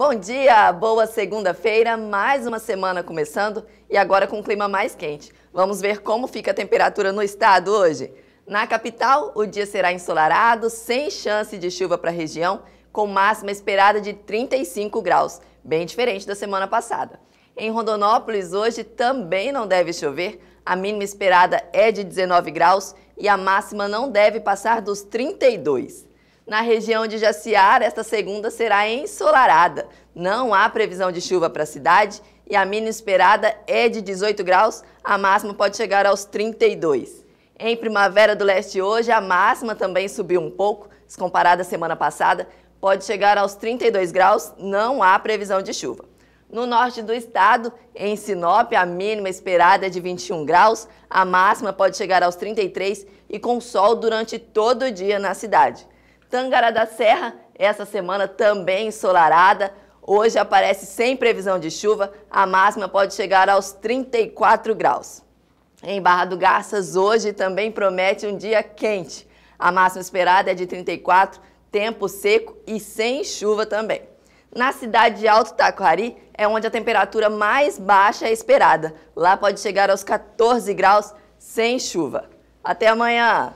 Bom dia, boa segunda-feira, mais uma semana começando e agora com um clima mais quente. Vamos ver como fica a temperatura no estado hoje. Na capital, o dia será ensolarado, sem chance de chuva para a região, com máxima esperada de 35 graus, bem diferente da semana passada. Em Rondonópolis, hoje também não deve chover, a mínima esperada é de 19 graus e a máxima não deve passar dos 32. Na região de Jaciara, esta segunda será ensolarada. Não há previsão de chuva para a cidade e a mínima esperada é de 18 graus, a máxima pode chegar aos 32. Em Primavera do Leste hoje, a máxima também subiu um pouco, se comparada à semana passada, pode chegar aos 32 graus, não há previsão de chuva. No norte do estado, em Sinop, a mínima esperada é de 21 graus, a máxima pode chegar aos 33 e com sol durante todo o dia na cidade. Tangará da Serra, essa semana também ensolarada. Hoje aparece sem previsão de chuva, a máxima pode chegar aos 34 graus. Em Barra do Garças, hoje também promete um dia quente. A máxima esperada é de 34, tempo seco e sem chuva também. Na cidade de Alto Taquari é onde a temperatura mais baixa é esperada. Lá pode chegar aos 14 graus sem chuva. Até amanhã!